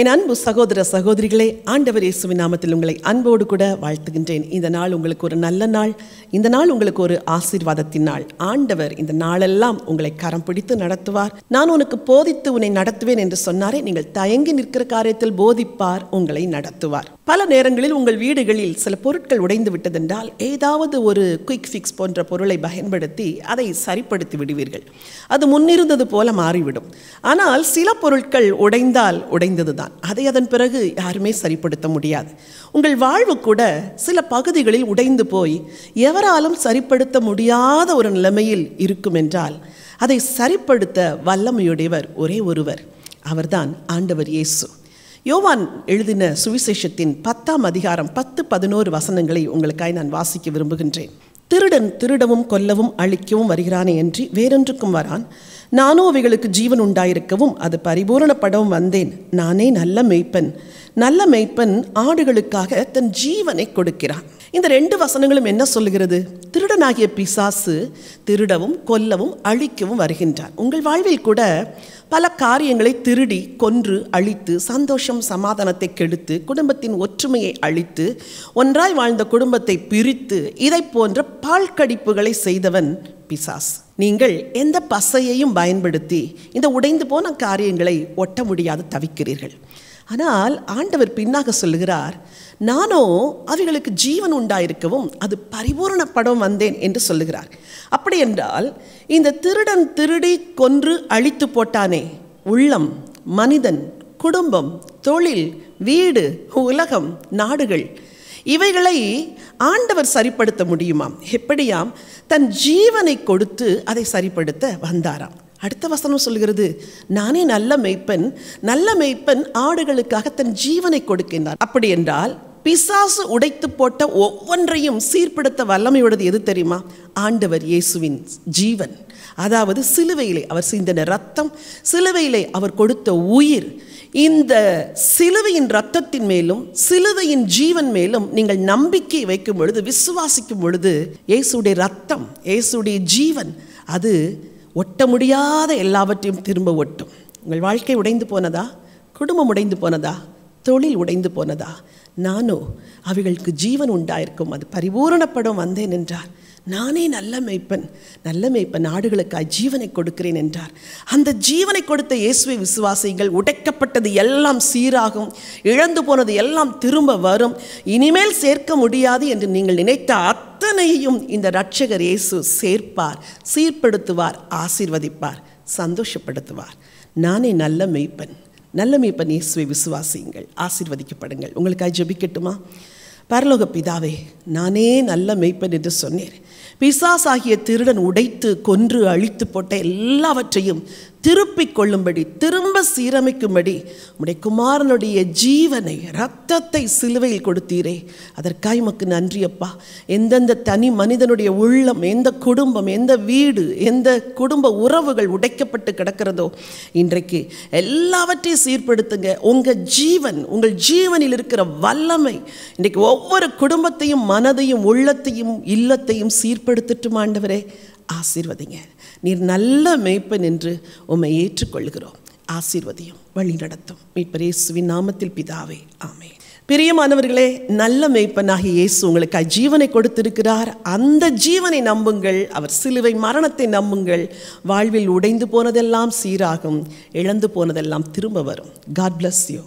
என் அன்பு சகோதர சகோதரிகளே ஆண்டவர் இயேசுவின் நாமத்தில் உங்களை அன்போடு கூட வாழ்த்துகின்றேன் இந்த நாள் உங்களுக்கு ஒரு நல்ல நாள் இந்த நாள் உங்களுக்கு ஒரு ஆசீர்வாதத்தின் நாள் ஆண்டவர் இந்த நாளெல்லாம் உங்களை கரம் பிடித்து நடத்துவார் நான் உனக்கு போதித்து உன்னை நடத்துவேன் என்று சொன்னாரே நீங்கள் தயங்கி நிற்கிற காரியத்தில் போதிப்பார் உங்களை நடத்துவார் பல நேரங்களில் உங்கள் வீடுகளில் சில பொருட்கள் உடைந்து விட்டதென்றால் ஏதாவது ஒரு குயிக் ஃபிக்ஸ் போன்ற பொருளை பயன்படுத்தி அதை சரிப்படுத்தி விடுவீர்கள் அது முன்னிருந்தது போல மாறிவிடும் ஆனால் சில பொருட்கள் உடைந்தால் உடைந்தது தான் அதை அதன் பிறகு யாருமே சரிப்படுத்த முடியாது உங்கள் வாழ்வு கூட சில பகுதிகளில் உடைந்து போய் எவராலும் சரிப்படுத்த முடியாத ஒரு நிலைமையில் இருக்கும் என்றால் அதை சரிப்படுத்த வல்லமையுடையவர் ஒரே ஒருவர் அவர்தான் ஆண்டவர் இயேசு யோவான் எழுதின சுவிசேஷத்தின் பத்தாம் அதிகாரம் பத்து பதினோரு வசனங்களை உங்களுக்காய் நான் வாசிக்க விரும்புகின்றேன் திருடன் திருடவும் கொல்லவும் அழிக்கவும் வருகிறானே என்று வேறொன்றுக்கும் வரான் நானும் அவைகளுக்கு ஜீவன் உண்டாயிருக்கவும் அது பரிபூரணப்படவும் வந்தேன் நானே நல்ல மெய்ப்பன் நல்ல மெய்ப்பன் ஆடுகளுக்காக தன் ஜீவனை கொடுக்கிறான் இந்த ரெண்டு வசனங்களும் என்ன சொல்லுகிறது திருடனாகிய பிசாசு திருடவும் கொல்லவும் அழிக்கவும் வருகின்றார் உங்கள் வாழ்வில் கூட பல காரியங்களை திருடி கொன்று அழித்து சந்தோஷம் சமாதானத்தை கெடுத்து குடும்பத்தின் ஒற்றுமையை அழித்து ஒன்றாய் வாழ்ந்த குடும்பத்தை பிரித்து இதை போன்ற பால் கடிப்புகளை செய்தவன் பிசாஸ் நீங்கள் எந்த பசையையும் பயன்படுத்தி இந்த உடைந்து போன காரியங்களை ஒட்ட முடியாது தவிக்கிறீர்கள் ஆனால் ஆண்டவர் பின்னாக சொல்லுகிறார் நானோ அவைகளுக்கு ஜீவன் உண்டாயிருக்கவும் அது பரிபூரணப்படம் வந்தேன் என்று சொல்லுகிறார் அப்படி என்றால் இந்த திருடன் திருடி கொன்று அழித்து போட்டானே உள்ளம் மனிதன் குடும்பம் தொழில் வீடு உலகம் நாடுகள் இவைகளை ஆண்டவர் சரிப்படுத்த முடியுமாம் எப்படியாம் தன் ஜீவனை கொடுத்து அதை சரிப்படுத்த வந்தாராம் அடுத்த வசனம் சொல்கிறது நானே நல்ல மெய்ப்பன் நல்ல மெய்ப்பன் ஆடுகளுக்காக தன் ஜீவனை கொடுக்கின்றார் அப்படி என்றால் பிசாசு உடைத்து போட்ட ஒவ்வொன்றையும் சீர்படுத்த வல்லமையுடையது எது தெரியுமா ஆண்டவர் இயேசுவின் ஜீவன் அதாவது சிலுவையிலே அவர் சிந்தின ரத்தம் சிலுவையிலே அவர் கொடுத்த உயிர் இந்த சிலுவையின் ரத்தத்தின் மேலும் சிலுவையின் ஜீவன் மேலும் நீங்கள் நம்பிக்கை வைக்கும் பொழுது விசுவாசிக்கும் பொழுது இயேசுடைய ரத்தம் இயேசுடைய ஜீவன் அது ஒட்ட முடியாத எல்லாவற்றையும் திரும்ப ஒட்டும் உங்கள் வாழ்க்கை உடைந்து போனதா குடும்பம் உடைந்து போனதா தொழில் உடைந்து போனதா நானோ அவைகளுக்கு ஜீவன் உண்டாயிருக்கும் அது பரிபூரணப்படும் வந்தேன் என்றார் நானே நல்ல மேய்ப்பன் நல்ல மேய்ப்பன் நாடுகளுக்கு ஜீவனை கொடுக்கிறேன் என்றார் அந்த ஜீவனை கொடுத்த இயேசுவை விசுவாசிகள் உடைக்கப்பட்டது எல்லாம் சீராகும் இழந்து போனது எல்லாம் திரும்ப வரும் இனிமேல் சேர்க்க முடியாது என்று நீங்கள் நினைத்த அத்தனையும் இந்த ரட்சகர் இயேசு சேர்ப்பார் சீர்படுத்துவார் ஆசீர்வதிப்பார் சந்தோஷப்படுத்துவார் நானே நல்ல மெய்ப்பன் நல்ல பண்ணி இயேசுவை விசுவாசியுங்கள் ஆசீர்வதிக்கப்படுங்கள் உங்களுக்காக ஜபிக்கட்டுமா பரலோக பிதாவே நானே நல்ல மெய்ப்பன் என்று சொன்னேன் பிசாஸ் ஆகிய திருடன் உடைத்து கொன்று அழித்து போட்ட எல்லாவற்றையும் திருப்பிக் கொள்ளும்படி திரும்ப சீரமைக்கும்படி உடைய குமாரனுடைய ஜீவனை ரத்தத்தை சிலுவையில் கொடுத்தீரே அதற்காக உமக்கு நன்றியப்பா எந்தெந்த தனி மனிதனுடைய உள்ளம் எந்த குடும்பம் எந்த வீடு எந்த குடும்ப உறவுகள் உடைக்கப்பட்டு கிடக்கிறதோ இன்றைக்கு எல்லாவற்றையும் சீர்படுத்துங்க உங்கள் ஜீவன் உங்கள் ஜீவனில் இருக்கிற வல்லமை இன்றைக்கு ஒவ்வொரு குடும்பத்தையும் மனதையும் உள்ளத்தையும் இல்லத்தையும் சீர்படுத்திட்டு மாண்டவரே ஆசீர்வதிங்க நீர் நல்ல மேய்ப்பன் என்று உம்மை ஏற்றுக்கொள்கிறோம் ஆசீர்வதியும் வழி நடத்தும் மீட்பர் இயேசுவின் நாமத்தில் பிதாவே ஆமே பிரியமானவர்களே நல்ல மேய்ப்பனாகி இயேசு உங்களுக்கு அஜீவனை கொடுத்திருக்கிறார் அந்த ஜீவனை நம்புங்கள் அவர் சிலுவை மரணத்தை நம்புங்கள் வாழ்வில் உடைந்து போனதெல்லாம் சீராகும் இழந்து போனதெல்லாம் திரும்ப வரும் காட் பிளஸ் யூ